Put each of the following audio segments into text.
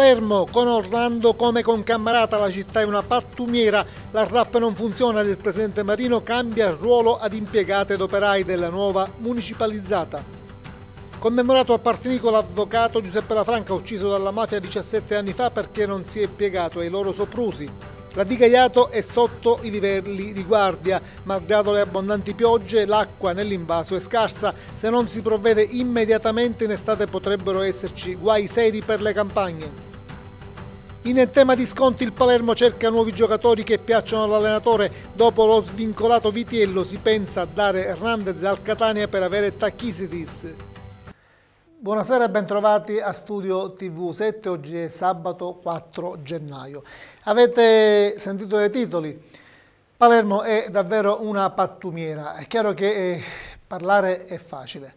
Palermo con Orlando come con Cammarata, la città è una pattumiera, la RAP non funziona ed il presidente Marino cambia ruolo ad impiegate ed operai della nuova municipalizzata. Commemorato a Partinico l'avvocato Giuseppe Lafranca ucciso dalla mafia 17 anni fa perché non si è piegato ai loro soprusi. La di Gaiato è sotto i livelli di guardia, malgrado le abbondanti piogge l'acqua nell'invaso è scarsa, se non si provvede immediatamente in estate potrebbero esserci guai seri per le campagne. In tema di sconti il Palermo cerca nuovi giocatori che piacciono all'allenatore. Dopo lo svincolato Vitiello si pensa a dare Randez al Catania per avere Tachisitis. Buonasera e bentrovati a Studio TV7, oggi è sabato 4 gennaio. Avete sentito i titoli? Palermo è davvero una pattumiera, è chiaro che eh, parlare è facile,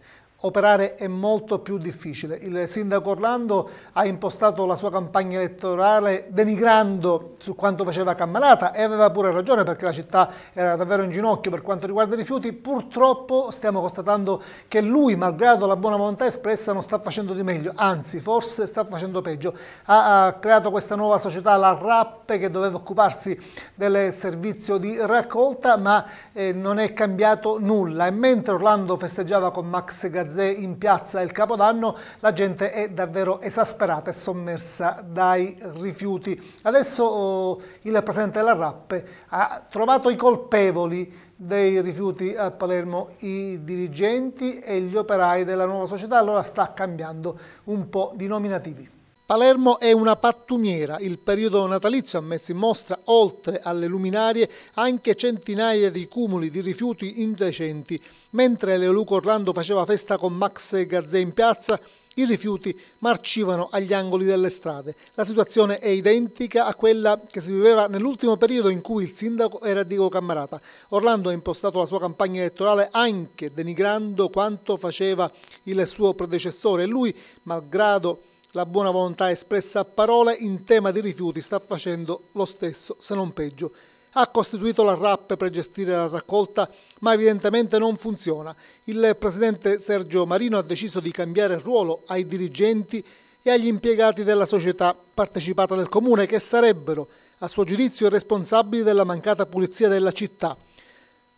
operare è molto più difficile. Il sindaco Orlando ha impostato la sua campagna elettorale denigrando su quanto faceva Cammarata e aveva pure ragione perché la città era davvero in ginocchio per quanto riguarda i rifiuti. Purtroppo stiamo constatando che lui, malgrado la buona volontà espressa, non sta facendo di meglio, anzi forse sta facendo peggio. Ha, ha creato questa nuova società, la RAP, che doveva occuparsi del servizio di raccolta, ma eh, non è cambiato nulla. E mentre Orlando festeggiava con Max Gazzetti, mezze in piazza il Capodanno, la gente è davvero esasperata e sommersa dai rifiuti. Adesso oh, il presidente della Rappe ha trovato i colpevoli dei rifiuti a Palermo i dirigenti e gli operai della nuova società, allora sta cambiando un po' di nominativi. Palermo è una pattumiera, il periodo natalizio ha messo in mostra, oltre alle luminarie, anche centinaia di cumuli di rifiuti indecenti. Mentre Leoluco Orlando faceva festa con Max Garzè in piazza, i rifiuti marcivano agli angoli delle strade. La situazione è identica a quella che si viveva nell'ultimo periodo in cui il sindaco era Diego Cammarata. Orlando ha impostato la sua campagna elettorale anche denigrando quanto faceva il suo predecessore. Lui, malgrado la buona volontà espressa a parole in tema di rifiuti sta facendo lo stesso, se non peggio. Ha costituito la RAP per gestire la raccolta, ma evidentemente non funziona. Il presidente Sergio Marino ha deciso di cambiare ruolo ai dirigenti e agli impiegati della società partecipata del comune, che sarebbero, a suo giudizio, responsabili della mancata pulizia della città.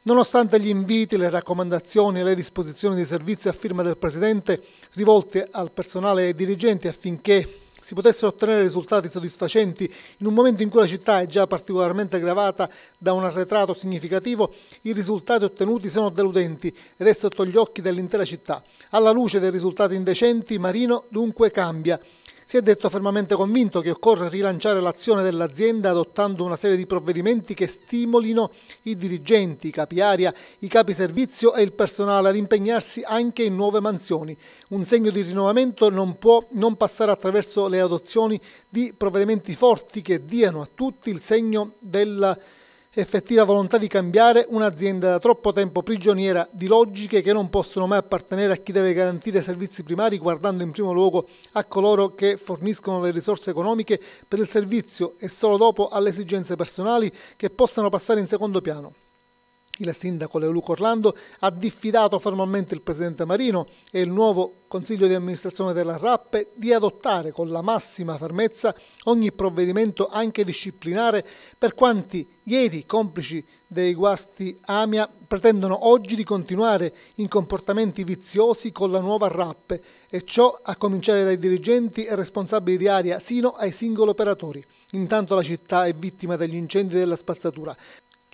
Nonostante gli inviti, le raccomandazioni e le disposizioni di servizio a firma del Presidente rivolte al personale e ai dirigenti affinché si potessero ottenere risultati soddisfacenti in un momento in cui la città è già particolarmente gravata da un arretrato significativo, i risultati ottenuti sono deludenti ed è sotto gli occhi dell'intera città. Alla luce dei risultati indecenti, Marino dunque cambia si è detto fermamente convinto che occorre rilanciare l'azione dell'azienda adottando una serie di provvedimenti che stimolino i dirigenti, i capi aria, i capi servizio e il personale ad impegnarsi anche in nuove mansioni. Un segno di rinnovamento non può non passare attraverso le adozioni di provvedimenti forti che diano a tutti il segno della effettiva volontà di cambiare un'azienda da troppo tempo prigioniera di logiche che non possono mai appartenere a chi deve garantire servizi primari guardando in primo luogo a coloro che forniscono le risorse economiche per il servizio e solo dopo alle esigenze personali che possano passare in secondo piano. Il sindaco Leoluco Orlando ha diffidato formalmente il presidente Marino e il nuovo consiglio di amministrazione della RAPPE di adottare con la massima fermezza ogni provvedimento anche disciplinare per quanti ieri complici dei guasti Amia pretendono oggi di continuare in comportamenti viziosi con la nuova RAPPE e ciò a cominciare dai dirigenti e responsabili di aria sino ai singoli operatori. Intanto la città è vittima degli incendi della spazzatura.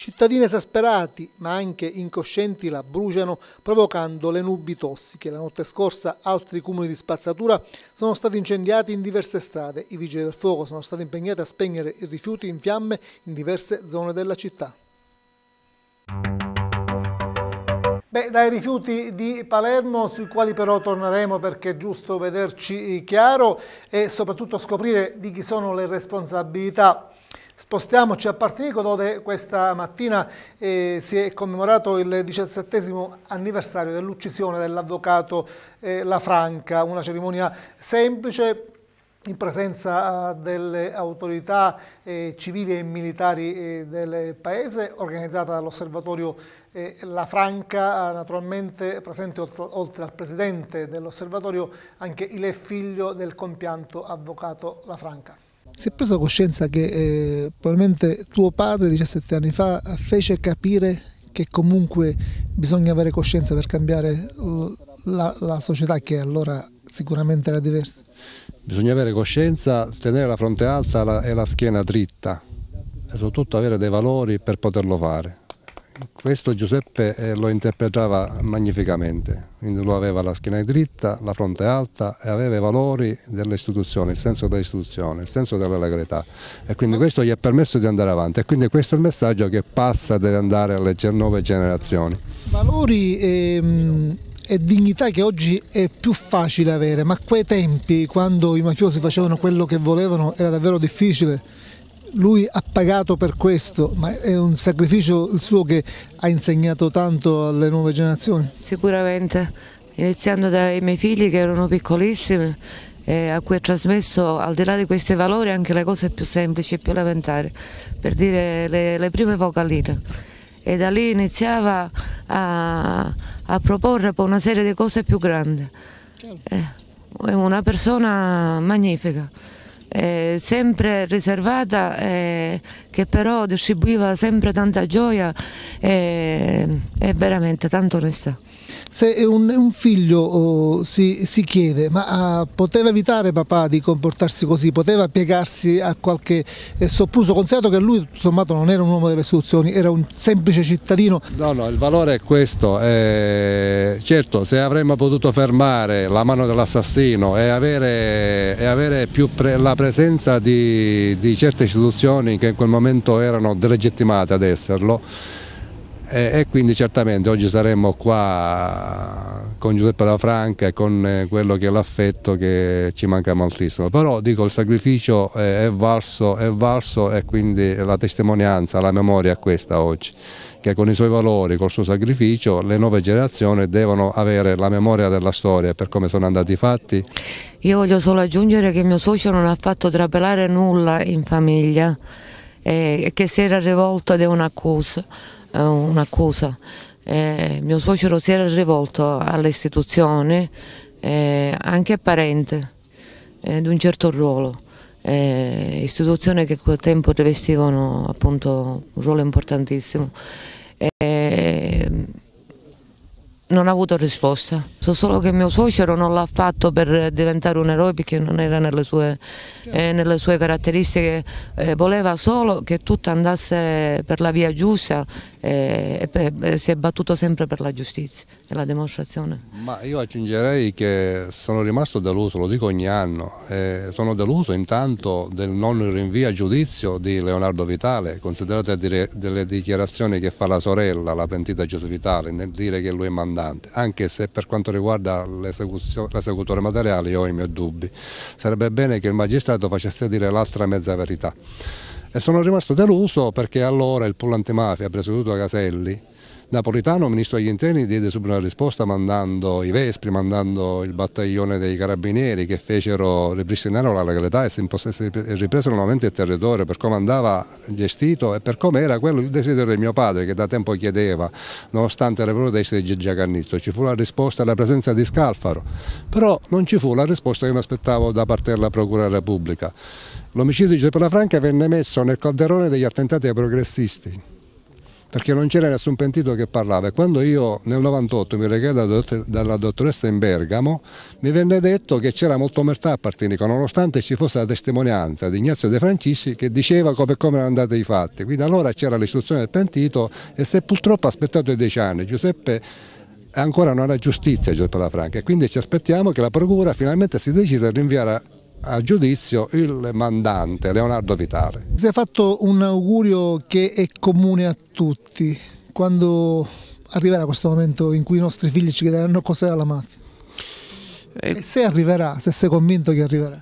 Cittadini esasperati, ma anche incoscienti, la bruciano provocando le nubi tossiche. La notte scorsa altri cumuli di spazzatura sono stati incendiati in diverse strade. I vigili del fuoco sono stati impegnati a spegnere i rifiuti in fiamme in diverse zone della città. Beh, dai rifiuti di Palermo, sui quali però torneremo perché è giusto vederci chiaro e soprattutto scoprire di chi sono le responsabilità Spostiamoci a Partinico dove questa mattina eh, si è commemorato il diciassettesimo anniversario dell'uccisione dell'avvocato eh, La Franca, una cerimonia semplice in presenza eh, delle autorità eh, civili e militari eh, del paese, organizzata dall'osservatorio eh, La Franca, ah, naturalmente presente oltre, oltre al presidente dell'osservatorio anche il figlio del compianto avvocato La Franca si è preso coscienza che eh, probabilmente tuo padre 17 anni fa fece capire che comunque bisogna avere coscienza per cambiare la, la società che allora sicuramente era diversa? Bisogna avere coscienza, tenere la fronte alta e la schiena dritta e soprattutto avere dei valori per poterlo fare questo Giuseppe eh, lo interpretava magnificamente, quindi lui aveva la schiena dritta, la fronte alta e aveva i valori dell'istituzione, il senso dell'istituzione, il senso dell'allegretà e quindi questo gli ha permesso di andare avanti e quindi questo è il messaggio che passa, deve andare alle nuove generazioni. Valori e, ehm, e dignità che oggi è più facile avere, ma a quei tempi quando i mafiosi facevano quello che volevano era davvero difficile lui ha pagato per questo, ma è un sacrificio il suo che ha insegnato tanto alle nuove generazioni? Sicuramente, iniziando dai miei figli che erano piccolissimi eh, a cui ha trasmesso al di là di questi valori anche le cose più semplici e più elementari, per dire le, le prime vocaline. E da lì iniziava a, a, proporre poi una serie di cose più grandi. Eh, è una persona magnifica eh, sempre riservata eh, che però distribuiva sempre tanta gioia eh, e veramente tanta onestà se un, un figlio oh, si, si, chiede ma ah, poteva evitare papà di comportarsi così, poteva piegarsi a qualche eh, sopruso, considerato che lui sommato non era un uomo delle istituzioni, era un semplice cittadino. No, no, il valore è questo, eh, certo se avremmo potuto fermare la mano dell'assassino e avere, e avere pre, la presenza di, di certe istituzioni che in quel momento erano delegittimate ad esserlo, e, eh, e quindi certamente oggi saremmo qua con Giuseppe Da Franca e con eh, quello che è l'affetto che ci manca moltissimo, però dico il sacrificio è, eh, è valso, è valso e quindi la testimonianza, la memoria è questa oggi che con i suoi valori, col suo sacrificio, le nuove generazioni devono avere la memoria della storia per come sono andati i fatti. Io voglio solo aggiungere che mio socio non ha fatto trapelare nulla in famiglia e eh, che si era rivolto ad un'accusa. Eh, un'accusa. Eh, mio suocero si era rivolto all'istituzione, eh, anche parente eh, di un certo ruolo, eh, istituzioni che a quel tempo rivestivano appunto un ruolo importantissimo. Eh, non ha avuto risposta, so solo che mio suocero non l'ha fatto per diventare un eroe perché non era nelle sue, nelle sue caratteristiche, voleva solo che tutto andasse per la via giusta e, si è battuto sempre per la giustizia e la dimostrazione. Ma io aggiungerei che sono rimasto deluso, lo dico ogni anno, eh, sono deluso intanto del non rinvio a giudizio di Leonardo Vitale, considerate dire, delle dichiarazioni che fa la sorella, la pentita Giuseppe Vitale, nel dire che lui è mandante, anche se per quanto riguarda l'esecutore materiale io ho i miei dubbi. Sarebbe bene che il magistrato facesse dire l'altra mezza verità e sono rimasto deluso perché allora il pull antimafia presieduto da Caselli Napolitano, ministro degli interni, diede subito una risposta mandando i Vespri, mandando il battaglione dei carabinieri che fecero ripristinare la legalità e si ripresero nuovamente il territorio per come andava gestito e per come era quello il desiderio di mio padre che da tempo chiedeva, nonostante le proteste di Giacarnizzo. Ci fu la risposta alla presenza di Scalfaro, però non ci fu la risposta che mi aspettavo da parte della Procura della Repubblica. L'omicidio di Giuseppe La Franca venne messo nel calderone degli attentati ai progressisti perché non c'era nessun pentito che parlava. quando io nel 98 mi regai dalla dottoressa in Bergamo, mi venne detto che c'era molta omertà a Partinico, nonostante ci fosse la testimonianza di Ignazio De Francisci che diceva come, come erano andati i fatti. Quindi allora c'era l'istruzione del pentito e se purtroppo ha aspettato i dieci anni, Giuseppe ancora non ha giustizia Giuseppe La Franca. quindi ci aspettiamo che la Procura finalmente si decida a rinviare a giudizio il mandante Leonardo Vitale. Si è fatto un augurio che è comune a tutti, quando arriverà questo momento in cui i nostri figli ci chiederanno cos'era la mafia? E... Eh, e se arriverà, se sei convinto che arriverà?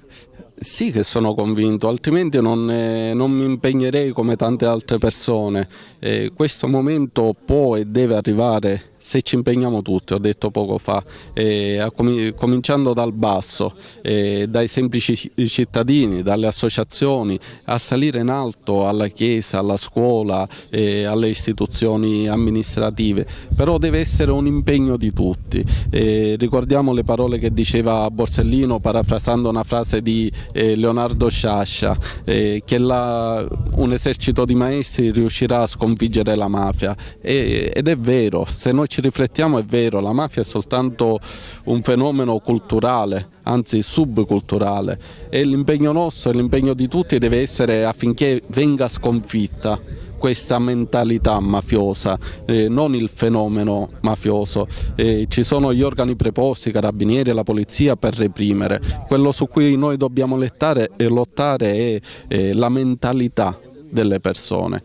Sì che sono convinto, altrimenti non, eh, non mi impegnerei come tante altre persone. Eh, questo momento può e deve arrivare se ci impegniamo tutti, ho detto poco fa, eh, cominciando dal basso, eh, dai semplici cittadini, dalle associazioni, a salire in alto alla Chiesa, alla scuola, eh, alle istituzioni amministrative, però deve essere un impegno di tutti. ricordiamo le parole che diceva Borsellino parafrasando una frase di eh, Leonardo Sciascia, che la, un esercito di maestri riuscirà a sconfiggere la mafia e, ed è vero, se noi ci ci riflettiamo è vero, la mafia è soltanto un fenomeno culturale, anzi subculturale e l'impegno nostro e l'impegno di tutti deve essere affinché venga sconfitta questa mentalità mafiosa, eh, non il fenomeno mafioso. Eh, ci sono gli organi preposti, i carabinieri e la polizia per reprimere. Quello su cui noi dobbiamo lettare, lottare è eh, la mentalità delle persone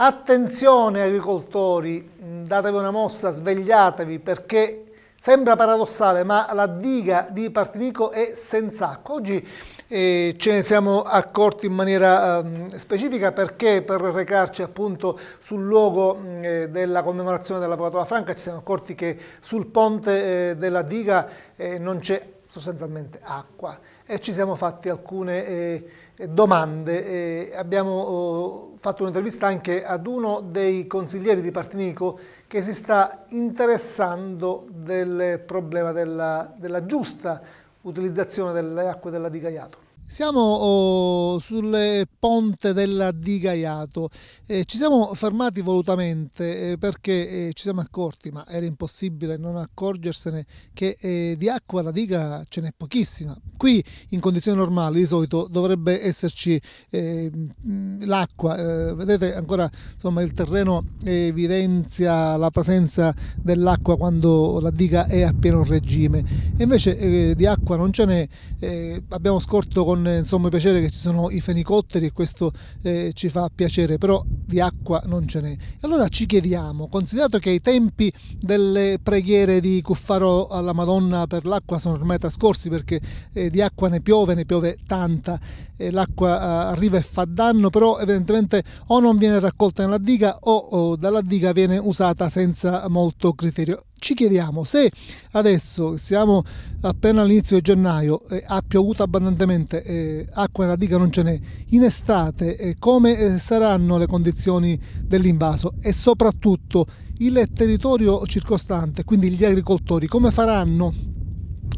Attenzione agricoltori, datevi una mossa, svegliatevi perché sembra paradossale ma la diga di Partinico è senza acqua. Oggi eh, ce ne siamo accorti in maniera eh, specifica perché per recarci appunto sul luogo eh, della commemorazione della Patola Franca ci siamo accorti che sul ponte eh, della diga eh, non c'è acqua sostanzialmente acqua e ci siamo fatti alcune eh, domande. Eh, abbiamo eh, fatto un'intervista anche ad uno dei consiglieri di Partinico che si sta interessando del problema della, della giusta utilizzazione delle acque della Di Gaiato. Siamo oh, sul ponte della Di Gaiato. Eh, ci siamo fermati volutamente eh, perché eh, ci siamo accorti, ma era impossibile non accorgersene, che eh, di acqua la diga ce n'è pochissima. Qui in condizioni normali di solito dovrebbe esserci eh, l'acqua. Eh, vedete ancora insomma, il terreno evidenzia la presenza dell'acqua quando la diga è a pieno regime. E invece di acqua non ce n'è. abbiamo scorto con con eh, insomma, piacere che ci sono i fenicotteri e questo eh, ci fa piacere, però di acqua non ce n'è. Allora ci chiediamo, considerato che i tempi delle preghiere di Cuffaro alla Madonna per l'acqua sono ormai trascorsi perché eh, di acqua ne piove, ne piove tanta, e l'acqua eh, arriva e fa danno, però evidentemente o non viene raccolta nella diga o, o dalla diga viene usata senza molto criterio ci chiediamo se adesso siamo appena all'inizio di gennaio, eh, ha piovuto abbondantemente, eh, acqua in diga non ce n'è, in estate eh, come eh, saranno le condizioni dell'invaso e soprattutto il territorio circostante, quindi gli agricoltori, come faranno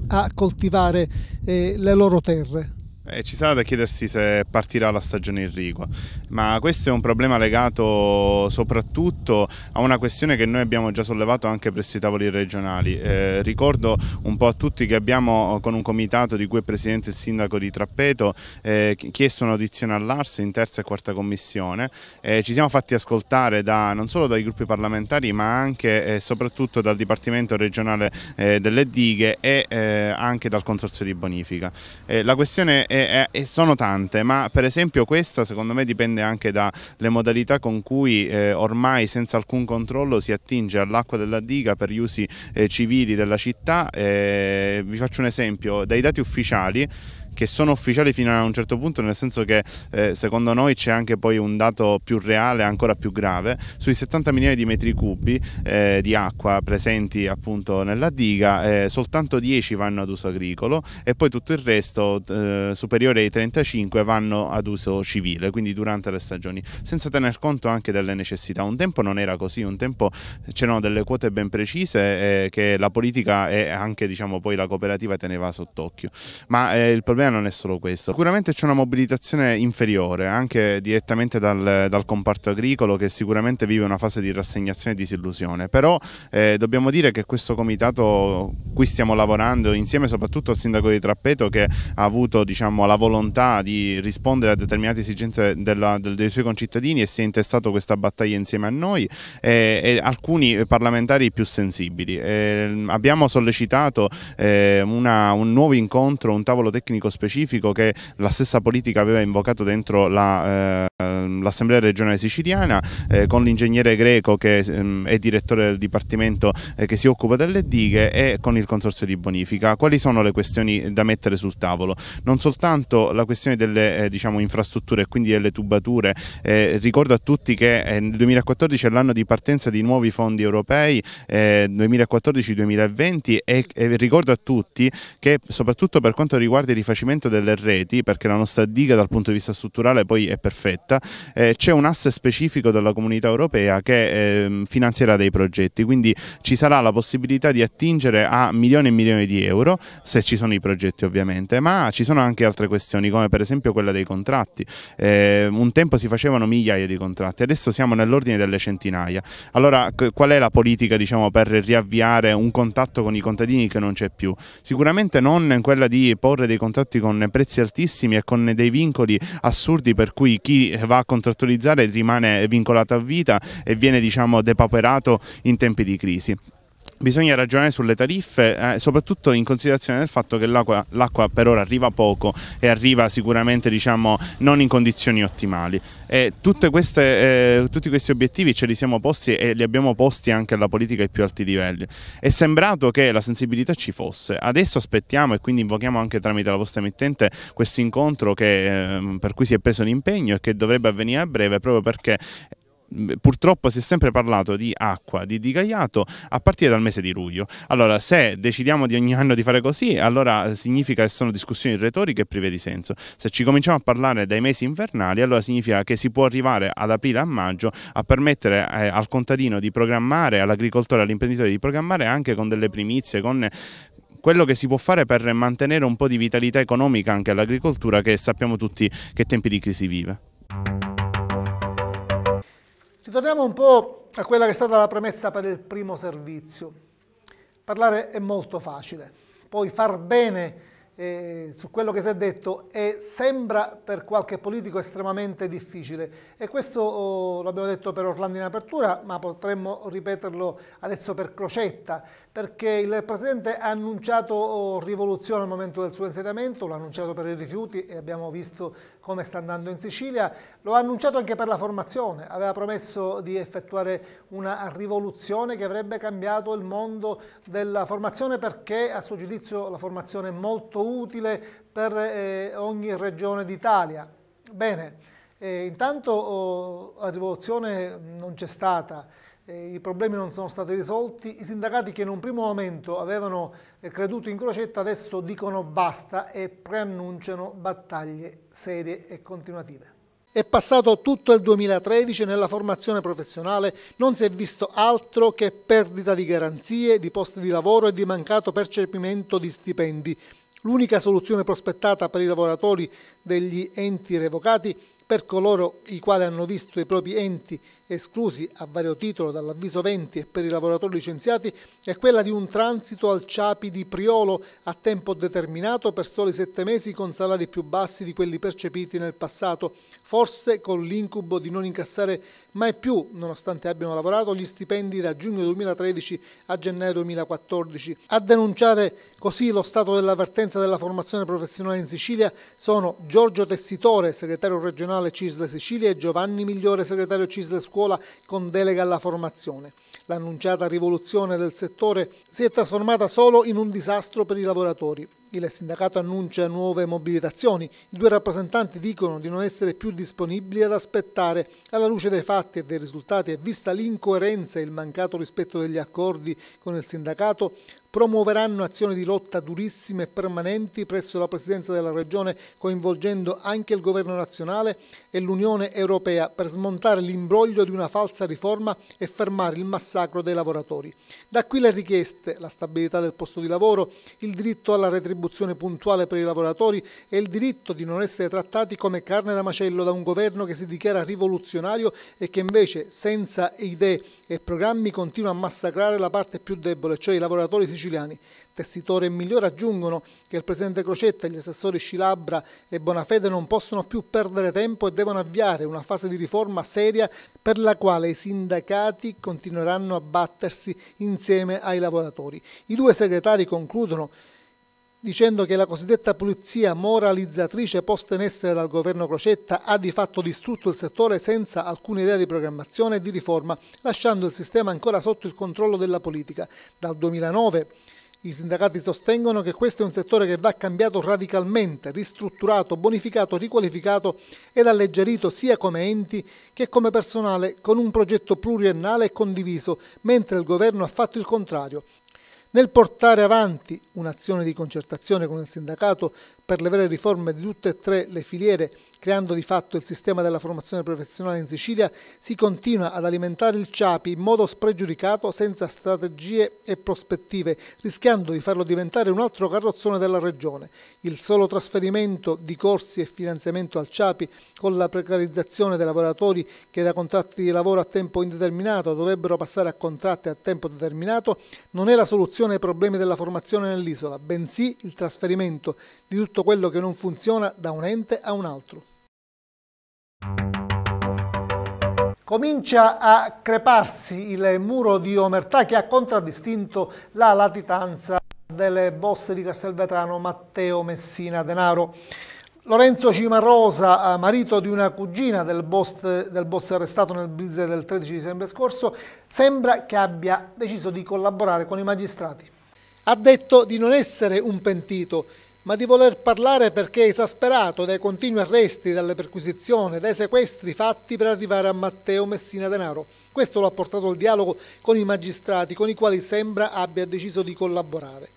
a coltivare eh, le loro terre? Eh, ci sarà da chiedersi se partirà la stagione Enrico, ma questo è un problema legato soprattutto a una questione che noi abbiamo già sollevato anche presso i tavoli regionali. Eh, ricordo un po' a tutti che abbiamo eh, con un comitato di cui è presidente il sindaco di Trappeto eh, chiesto un'audizione all'Ars in terza e quarta commissione, eh, ci siamo fatti ascoltare da, non solo dai gruppi parlamentari ma anche e eh, soprattutto dal Dipartimento regionale delle dighe e anche dal Consorzio di Bonifica. la questione è e, eh, eh, e, sono tante, ma per esempio questa secondo me dipende anche dalle modalità con cui eh, ormai senza alcun controllo si attinge all'acqua della diga per gli usi eh, civili della città. Eh, vi faccio un esempio, dai dati ufficiali che sono ufficiali fino a un certo punto, nel senso che eh, secondo noi c'è anche poi un dato più reale, ancora più grave, sui 70 milioni di metri cubi eh, di acqua presenti appunto nella diga, eh, soltanto 10 vanno ad uso agricolo e poi tutto il resto eh, superiore ai 35 vanno ad uso civile, quindi durante le stagioni, senza tener conto anche delle necessità. Un tempo non era così, un tempo c'erano delle quote ben precise eh, che la politica e anche diciamo poi la cooperativa teneva sott'occhio, ma eh, il problema non è solo questo. Sicuramente c'è una mobilitazione inferiore, anche direttamente dal, dal, comparto agricolo che sicuramente vive una fase di rassegnazione e disillusione, però eh, dobbiamo dire che questo comitato cui stiamo lavorando insieme soprattutto al sindaco di Trappeto che ha avuto diciamo, la volontà di rispondere a determinate esigenze della, dei suoi concittadini e si è intestato questa battaglia insieme a noi e, e alcuni parlamentari più sensibili. E ehm, abbiamo sollecitato eh, una, un nuovo incontro, un tavolo tecnico specifico specifico che la stessa politica aveva invocato dentro l'Assemblea la, eh, regionale siciliana eh, con l'ingegnere greco che ehm, è direttore del dipartimento eh, che si occupa delle dighe e con il consorzio di bonifica. Quali sono le questioni da mettere sul tavolo? Non soltanto la questione delle eh, diciamo, infrastrutture e quindi delle tubature, eh, ricordo a tutti che eh, il 2014 è l'anno di partenza di nuovi fondi europei 2014-2020 e, e ricordo a tutti che soprattutto per quanto riguarda i rifacimenti rifacimento delle reti, perché la nostra diga dal punto di vista strutturale poi è perfetta, eh, c'è un asse specifico della comunità europea che eh, finanzierà dei progetti, quindi ci sarà la possibilità di attingere a milioni e milioni di euro, se ci sono i progetti ovviamente, ma ci sono anche altre questioni come per esempio quella dei contratti. Eh, un tempo si facevano migliaia di contratti, adesso siamo nell'ordine delle centinaia. Allora qual è la politica diciamo, per riavviare un contatto con i contadini che non c'è più? Sicuramente non quella di porre dei contratti prodotti con prezzi altissimi e con dei vincoli assurdi per cui chi va a contrattualizzare rimane vincolato a vita e viene diciamo, depaperato in tempi di crisi bisogna ragionare sulle tariffe, eh, soprattutto in considerazione del fatto che l'acqua, per ora arriva poco e arriva sicuramente diciamo, non in condizioni ottimali. Queste, eh, tutti questi obiettivi ce li siamo posti e li abbiamo posti anche alla politica ai più alti livelli. È sembrato che la sensibilità ci fosse, adesso aspettiamo e quindi invochiamo anche tramite la vostra emittente questo incontro che, eh, per cui si è preso l'impegno e che dovrebbe avvenire a breve proprio perché purtroppo si è sempre parlato di acqua, di digaiato a partire dal mese di luglio. Allora, se decidiamo di ogni anno di fare così, allora significa che sono discussioni retoriche e prive di senso. Se ci cominciamo a parlare dai mesi invernali, allora significa che si può arrivare ad aprile a maggio a permettere eh, al contadino di programmare, all'agricoltore, all'imprenditore di programmare anche con delle primizie, con quello che si può fare per mantenere un po' di vitalità economica anche all'agricoltura che sappiamo tutti che tempi di crisi vive. Ritorniamo un po' a quella che è stata la premessa per il primo servizio. Parlare è molto facile, poi far bene eh, su quello che si è detto è, sembra per qualche politico estremamente difficile e questo oh, l'abbiamo detto per Orlando in apertura ma potremmo ripeterlo adesso per Crocetta perché il Presidente ha annunciato oh, rivoluzione al momento del suo insediamento, l'ha annunciato per i rifiuti e abbiamo visto come sta andando in Sicilia, lo ha annunciato anche per la formazione, aveva promesso di effettuare una rivoluzione che avrebbe cambiato il mondo della formazione perché a suo giudizio la formazione è molto utile per eh, ogni regione d'Italia. Bene, eh, intanto oh, la rivoluzione non c'è stata, i problemi non sono stati risolti, i sindacati che in un primo momento avevano eh, creduto in crocetta adesso dicono basta e preannunciano battaglie serie e continuative. È passato tutto il 2013 nella formazione professionale non si è visto altro che perdita di garanzie, di posti di lavoro e di mancato percepimento di stipendi. L'unica soluzione prospettata per i lavoratori degli enti revocati, per coloro i quali hanno visto i propri enti esclusi a vario titolo dall'avviso 20 e per i lavoratori licenziati, è quella di un transito al Ciapi di Priolo a tempo determinato per soli sette mesi con salari più bassi di quelli percepiti nel passato, forse con l'incubo di non incassare mai più, nonostante abbiano lavorato, gli stipendi da giugno 2013 a gennaio 2014. A denunciare così lo stato dell'avvertenza della formazione professionale in Sicilia sono Giorgio Tessitore, segretario regionale CISLE Sicilia e Giovanni Migliore, segretario CISLE Scuola scuola con delega alla formazione. L'annunciata rivoluzione del settore si è trasformata solo in un disastro per i lavoratori. Il sindacato annuncia nuove mobilitazioni, i due rappresentanti dicono di non essere più disponibili ad aspettare. Alla luce dei fatti e dei risultati e vista l'incoerenza e il mancato rispetto degli accordi con il sindacato, promuoveranno azioni di lotta durissime e permanenti presso la Presidenza della Regione coinvolgendo anche il Governo nazionale e l'Unione Europea per smontare l'imbroglio di una falsa riforma e fermare il massacro dei lavoratori. Da qui le richieste, la stabilità del posto di lavoro, il diritto alla retribuzione puntuale per i lavoratori e il diritto di non essere trattati come carne da macello da un governo che si dichiara rivoluzionario e che invece senza idee e programmi continua a massacrare la parte più debole, cioè i lavoratori siciliani. Tessitore e Migliore aggiungono che il presidente Crocetta, e gli assessori Scilabra e Bonafede non possono più perdere tempo e devono avviare una fase di riforma seria per la quale i sindacati continueranno a battersi insieme ai lavoratori. I due segretari concludono dicendo che la cosiddetta pulizia moralizzatrice posta in essere dal governo Crocetta ha di fatto distrutto il settore senza alcuna idea di programmazione e di riforma, lasciando il sistema ancora sotto il controllo della politica. Dal 2009 i sindacati sostengono che questo è un settore che va cambiato radicalmente, ristrutturato, bonificato, riqualificato ed alleggerito sia come enti che come personale con un progetto pluriennale e condiviso, mentre il governo ha fatto il contrario. Nel portare avanti un'azione di concertazione con il sindacato per le vere riforme di tutte e tre le filiere Creando di fatto il sistema della formazione professionale in Sicilia, si continua ad alimentare il CIAPI in modo spregiudicato, senza strategie e prospettive, rischiando di farlo diventare un altro carrozzone della Regione. Il solo trasferimento di corsi e finanziamento al CIAPI, con la precarizzazione dei lavoratori che da contratti di lavoro a tempo indeterminato dovrebbero passare a contratti a tempo determinato, non è la soluzione ai problemi della formazione nell'isola, bensì il trasferimento di tutto quello che non funziona da un ente a un altro. Comincia a creparsi il muro di omertà che ha contraddistinto la latitanza delle bosse di Castelvetrano Matteo Messina Denaro. Lorenzo Cimarosa, eh, marito di una cugina del boss, del boss arrestato nel blizzard del 13 dicembre scorso, sembra che abbia deciso di collaborare con i magistrati. Ha detto di non essere un pentito ma di voler parlare perché è esasperato dai continui arresti, dalle perquisizioni, dai sequestri fatti per arrivare a Matteo Messina Denaro. Questo lo ha portato al dialogo con i magistrati, con i quali sembra abbia deciso di collaborare.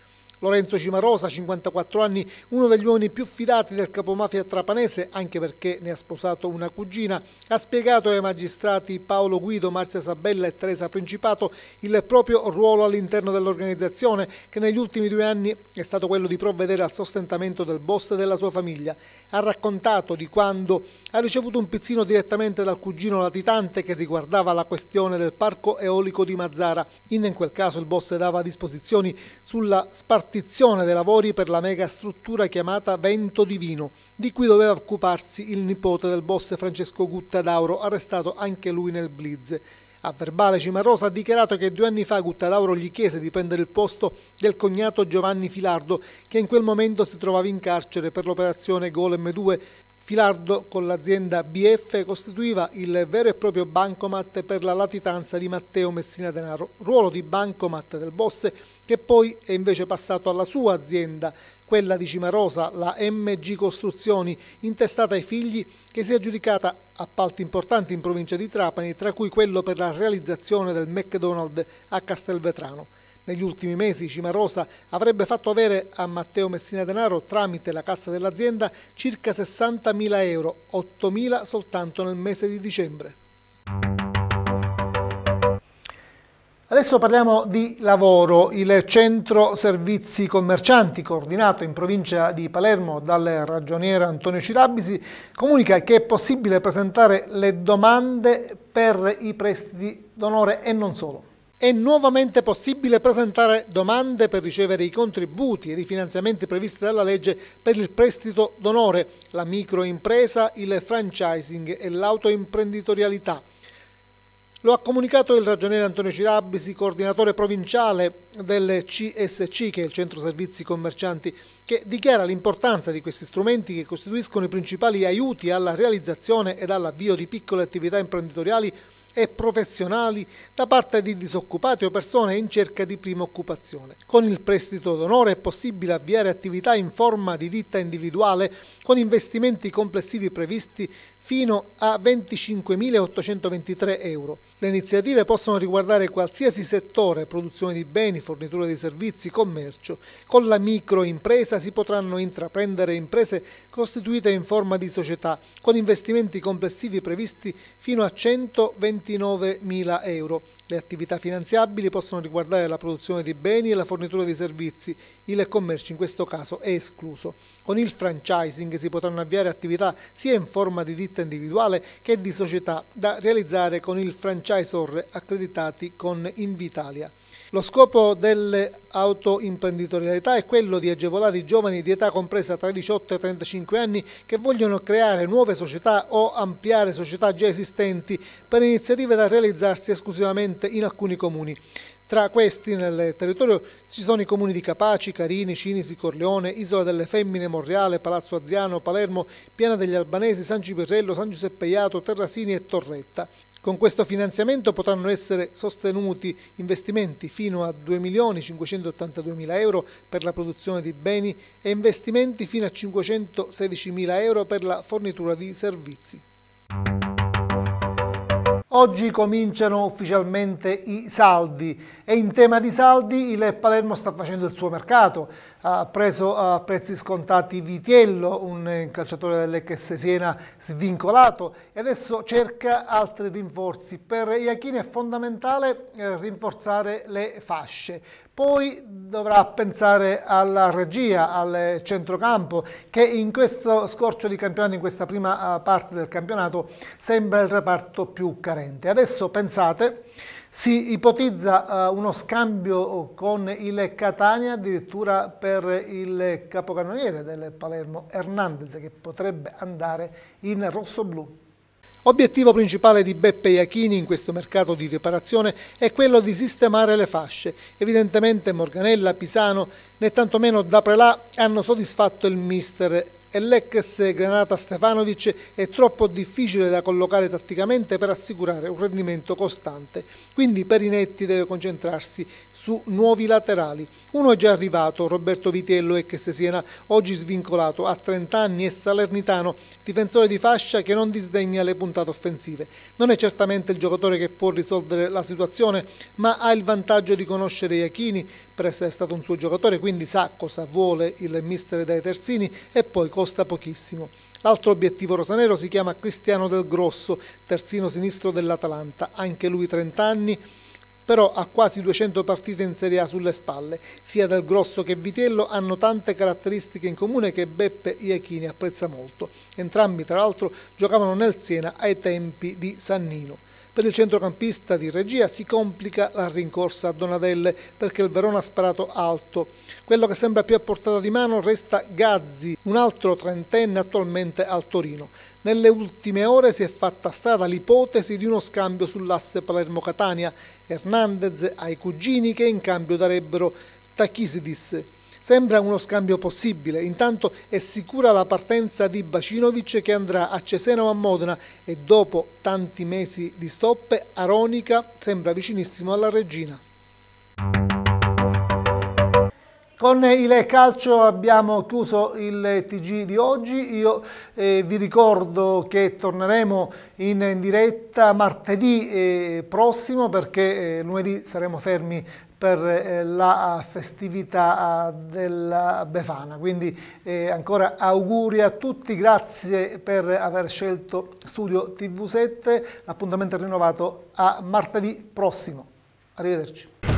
Lorenzo Cimarosa, 54 anni, uno degli uomini più fidati del capomafia trapanese, anche perché ne ha sposato una cugina, ha spiegato ai magistrati Paolo Guido, Marzia Sabella e Teresa Principato il proprio ruolo all'interno dell'organizzazione, che negli ultimi due anni è stato quello di provvedere al sostentamento del boss e della sua famiglia. Ha raccontato di quando ha ricevuto un pizzino direttamente dal cugino latitante che riguardava la questione del parco eolico di Mazzara. In quel caso il boss dava disposizioni sulla spartizione dei lavori per la mega struttura chiamata Vento Divino, di cui doveva occuparsi il nipote del boss Francesco Gutta d'Auro, arrestato anche lui nel Blizze. A verbale Cimarosa ha dichiarato che due anni fa Guttadauro gli chiese di prendere il posto del cognato Giovanni Filardo, che in quel momento si trovava in carcere per l'operazione Golem 2, Filardo con l'azienda BF costituiva il vero e proprio bancomat per la latitanza di Matteo Messina Denaro, ruolo di bancomat del boss che poi è invece passato alla sua azienda, quella di Cimarosa, la MG Costruzioni, intestata ai figli che si è aggiudicata appalti importanti in provincia di Trapani, tra cui quello per la realizzazione del McDonald's a Castelvetrano. Negli ultimi mesi Cimarosa avrebbe fatto avere a Matteo Messina Denaro tramite la cassa dell'azienda circa 60.000 euro, 8.000 soltanto nel mese di dicembre. Adesso parliamo di lavoro. Il centro servizi commercianti, coordinato in provincia di Palermo dal ragioniere Antonio Cirabisi, comunica che è possibile presentare le domande per i prestiti d'onore e non solo. È nuovamente possibile presentare domande per ricevere i contributi e i finanziamenti previsti dalla legge per il prestito d'onore, la microimpresa, il franchising e l'autoimprenditorialità. Lo ha comunicato il ragioniere Antonio Cirabisi, coordinatore provinciale del CSC, che è il Centro Servizi Commercianti, che dichiara l'importanza di questi strumenti che costituiscono i principali aiuti alla realizzazione ed all'avvio di piccole attività imprenditoriali e professionali da parte di disoccupati o persone in cerca di prima occupazione. Con il prestito d'onore è possibile avviare attività in forma di ditta individuale con investimenti complessivi previsti fino a 25.823 euro. Le iniziative possono riguardare qualsiasi settore, produzione di beni, fornitura di servizi, commercio. Con la microimpresa si potranno intraprendere imprese costituite in forma di società, con investimenti complessivi previsti fino a 129.000 euro. Le attività finanziabili possono riguardare la produzione di beni e la fornitura di servizi, il commercio in questo caso è escluso. Con il franchising si potranno avviare attività sia in forma di ditta individuale che di società da realizzare con il franchisor accreditati con Invitalia. Lo scopo dell'autoimprenditorialità è quello di agevolare i giovani di età compresa tra i 18 e i 35 anni che vogliono creare nuove società o ampliare società già esistenti per iniziative da realizzarsi esclusivamente in alcuni comuni. Tra questi nel territorio ci sono i comuni di Capaci, Carini, Cinisi, Corleone, Isola delle Femmine, Monreale, Palazzo Adriano, Palermo, Piana degli Albanesi, San Ciperello, San Giuseppe Iato, Terrasini e Torretta. Con questo finanziamento potranno essere sostenuti investimenti fino a 2.582.000 euro per la produzione di beni e investimenti fino a 516.000 euro per la fornitura di servizi. Oggi cominciano ufficialmente i saldi e in tema di saldi il Palermo sta facendo il suo mercato, ha preso a prezzi scontati Vitiello, un eh, calciatore dell'Ex Siena svincolato e adesso cerca altri rinforzi. Per Iachini è fondamentale eh, rinforzare le fasce, poi dovrà pensare alla regia, al centrocampo che in questo scorcio di campionato, in questa prima eh, parte del campionato sembra il reparto più carente. Adesso pensate si ipotizza eh, uno scambio con il Catania addirittura per il capocannoniere del Palermo Hernandez che potrebbe andare in rosso-blu. Obiettivo principale di Beppe Iachini in questo mercato di riparazione è quello di sistemare le fasce. Evidentemente Morganella, Pisano né tantomeno Daprelà hanno soddisfatto il mister e l'ex Granata Stefanovic è troppo difficile da collocare tatticamente per assicurare un rendimento costante. Quindi Perinetti deve concentrarsi su nuovi laterali. Uno è già arrivato, Roberto Vitello, ex Siena, oggi svincolato, a 30 anni è salernitano, difensore di fascia che non disdegna le puntate offensive. Non è certamente il giocatore che può risolvere la situazione, ma ha il vantaggio di conoscere Iachini per essere stato un suo giocatore, quindi sa cosa vuole il mister dai terzini e poi costa pochissimo. L'altro obiettivo rosanero si chiama Cristiano Del Grosso, terzino sinistro dell'Atalanta, anche lui 30 anni, però ha quasi 200 partite in Serie A sulle spalle. Sia Del Grosso che Vitello hanno tante caratteristiche in comune che Beppe Iachini apprezza molto. Entrambi, tra l'altro, giocavano nel Siena ai tempi di Sannino. Per il centrocampista di regia si complica la rincorsa a Donadelle perché il Verona ha sparato alto. Quello che sembra più a portata di mano resta Gazzi, un altro trentenne attualmente al Torino. Nelle ultime ore si è fatta strada l'ipotesi di uno scambio sull'asse Palermo-Catania, Hernandez ai cugini che in cambio darebbero Tachisidis, Sembra uno scambio possibile, intanto è sicura la partenza di Bacinovic che andrà a Cesena o a Modena e dopo tanti mesi di stoppe Aronica sembra vicinissimo alla regina. Con il calcio abbiamo chiuso il TG di oggi, io eh, vi ricordo che torneremo in, in diretta martedì eh, prossimo perché eh, lunedì saremo fermi per eh, la eh, festività eh, della Befana. Quindi eh, ancora auguri a tutti, grazie per aver scelto Studio TV7, l'appuntamento è rinnovato a martedì prossimo. Arrivederci.